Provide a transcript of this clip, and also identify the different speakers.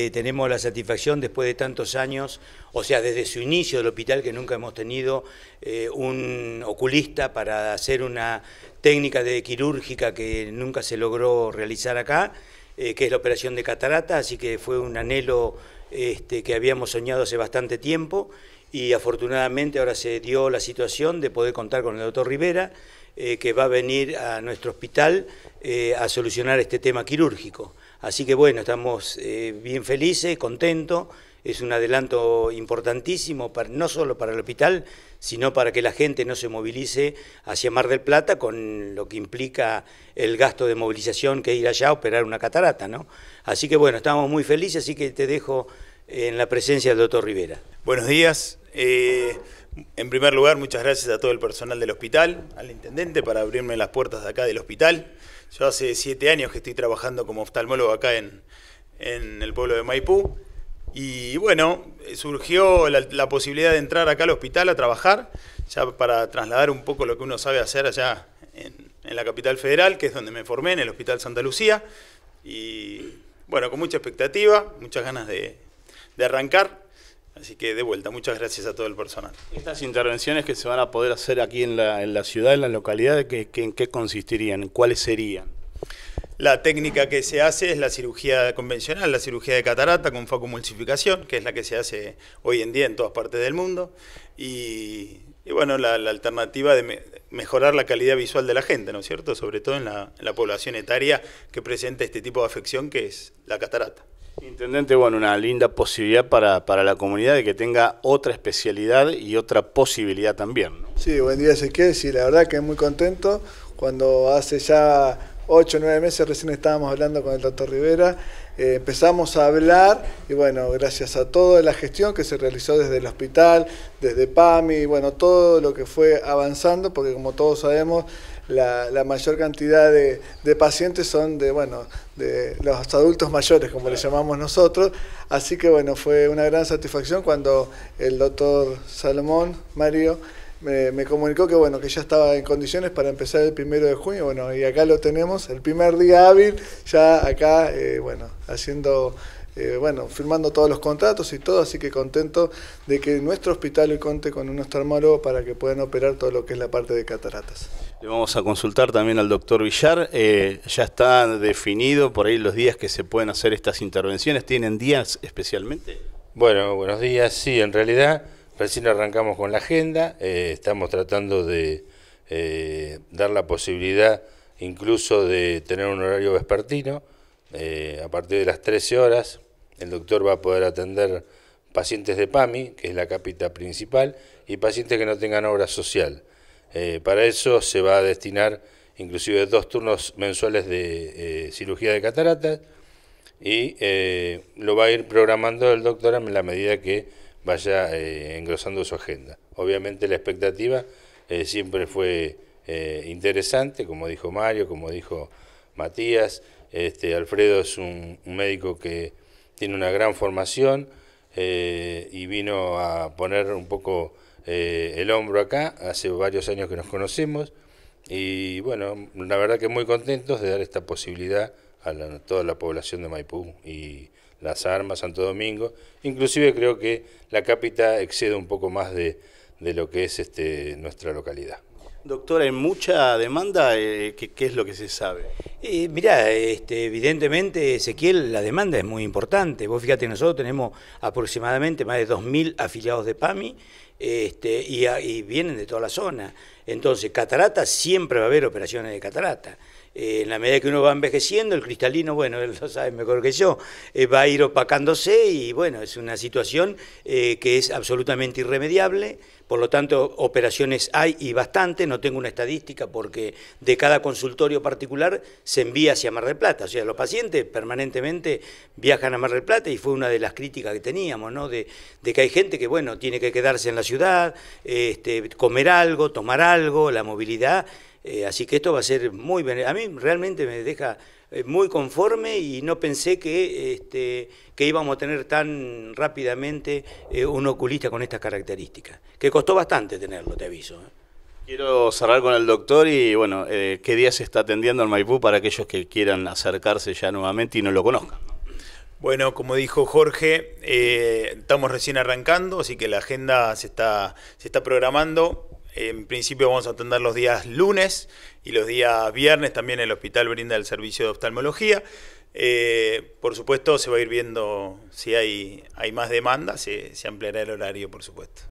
Speaker 1: Eh, tenemos la satisfacción después de tantos años, o sea, desde su inicio del hospital que nunca hemos tenido eh, un oculista para hacer una técnica de quirúrgica que nunca se logró realizar acá, eh, que es la operación de catarata, así que fue un anhelo este, que habíamos soñado hace bastante tiempo y afortunadamente ahora se dio la situación de poder contar con el doctor Rivera, que va a venir a nuestro hospital a solucionar este tema quirúrgico. Así que bueno, estamos eh, bien felices, contentos, es un adelanto importantísimo, para, no solo para el hospital, sino para que la gente no se movilice hacia Mar del Plata con lo que implica el gasto de movilización que es ir allá a operar una catarata, ¿no? Así que bueno, estamos muy felices, así que te dejo en la presencia del doctor Rivera. Buenos días.
Speaker 2: Eh, en primer lugar, muchas gracias a todo el personal del hospital, al intendente para abrirme las puertas de acá del hospital. Yo hace siete años que estoy trabajando como oftalmólogo acá en, el pueblo de Maipú. Y bueno, eh, surgió la, posibilidad de entrar acá al hospital a trabajar, ya para trasladar un poco lo que uno sabe hacer allá en, la capital federal, que es donde me formé, en el Hospital Santa Lucía. Y bueno, con mucha expectativa, muchas ganas de arrancar Así que de vuelta, muchas gracias a todo el personal.
Speaker 3: Estas intervenciones que se van a poder hacer aquí en la,
Speaker 2: ciudad, en la localidad, en qué consistirían? ¿Cuáles serían? La técnica que se hace es la cirugía convencional, la cirugía de catarata con facomulsificación, que es la que se hace hoy en día en todas partes del mundo. Y, bueno, la, alternativa de mejorar la calidad visual de la gente, ¿no es cierto? Sobre todo en la población etaria que presenta este tipo de
Speaker 4: afección que es
Speaker 2: la catarata
Speaker 3: intendente, bueno, una linda posibilidad para, la comunidad de que tenga otra especialidad y otra posibilidad también.
Speaker 4: Sí, buen día Ezequiel, sí, la verdad que muy contento. Cuando hace ya 8 o 9 meses recién estábamos hablando con el doctor Rivera, eh, empezamos a hablar y bueno, gracias a toda la gestión que se realizó desde el hospital, desde PAMI, bueno, todo lo que fue avanzando, porque como todos sabemos, la, mayor cantidad de, pacientes son de, bueno, de los adultos mayores, como les le llamamos nosotros. Así que bueno, fue una gran satisfacción cuando el doctor Salomón, Mario, me, comunicó que bueno que ya estaba en condiciones para empezar el primero de junio bueno y acá lo tenemos el primer día hábil ya acá eh, bueno haciendo eh, bueno firmando todos los contratos y todo así que contento de que nuestro hospital hoy conte con un oftalmólogo para que puedan operar todo lo que es la parte de cataratas
Speaker 3: le vamos a consultar también al doctor Villar. Eh, ¿Ya está definido por ahí los días que se pueden hacer estas intervenciones? ¿Tienen días especialmente? Bueno, buenos
Speaker 5: días. Sí, en realidad recién arrancamos con la agenda. Eh, estamos tratando de eh, dar la posibilidad incluso de tener un horario vespertino. a partir de las 13 horas el doctor va a poder atender pacientes de PAMI, que es la cápita principal, y pacientes que no tengan obra social. Eh, para eso se va a destinar inclusive dos turnos mensuales de eh, cirugía de cataratas y eh, lo va a ir programando el doctor en la medida que vaya engrosando su agenda. Obviamente la expectativa siempre fue interesante, como dijo Mario, como dijo Matías, este, Alfredo es un, un médico que tiene una gran formación y vino a poner un poco eh, el hombro acá, hace varios años que nos conocemos y bueno, la verdad que muy contentos de dar esta posibilidad a toda la población de Maipú y Las Armas, Santo Domingo, inclusive creo que la cápita excede un poco más de, de lo que es este, nuestra localidad.
Speaker 3: Doctora, ¿hay mucha demanda? Eh, ¿qué, es lo que se sabe?
Speaker 1: Mira, eh, mirá, este, evidentemente, Ezequiel, la demanda es muy importante. Vos fíjate, nosotros tenemos aproximadamente más de 2.000 afiliados de PAMI este, y, y vienen de toda la zona. Entonces, catarata, siempre va a haber operaciones de catarata. Eh, en la medida que uno va envejeciendo, el cristalino, bueno, él lo sabe mejor que yo, eh, va a ir opacándose y bueno, es una situación eh, que es absolutamente irremediable. Por lo tanto, operaciones hay y bastante, no tengo una estadística porque de cada consultorio particular se envía hacia Mar del Plata, o sea, los pacientes permanentemente viajan a Mar del Plata y fue una de las críticas que teníamos, ¿no? De, que hay gente que, bueno, tiene que quedarse en la ciudad, este, comer algo, tomar algo, la movilidad eh, así que esto va a ser muy... A mí realmente me deja eh, muy conforme y no pensé que, este, que íbamos a tener tan rápidamente eh, un oculista con estas características, que costó bastante tenerlo, te aviso.
Speaker 3: Quiero cerrar con el doctor y, bueno, ¿qué día se está atendiendo en Maipú para aquellos que quieran acercarse ya nuevamente y no lo conozcan?
Speaker 2: Bueno, como dijo Jorge, estamos recién arrancando, así que la agenda se está, se está programando en principio vamos a atender los días lunes y los días viernes también el hospital brinda el servicio de oftalmología. Eh, por supuesto se va a ir viendo si hay, hay más demanda, se, se ampliará el horario, por supuesto.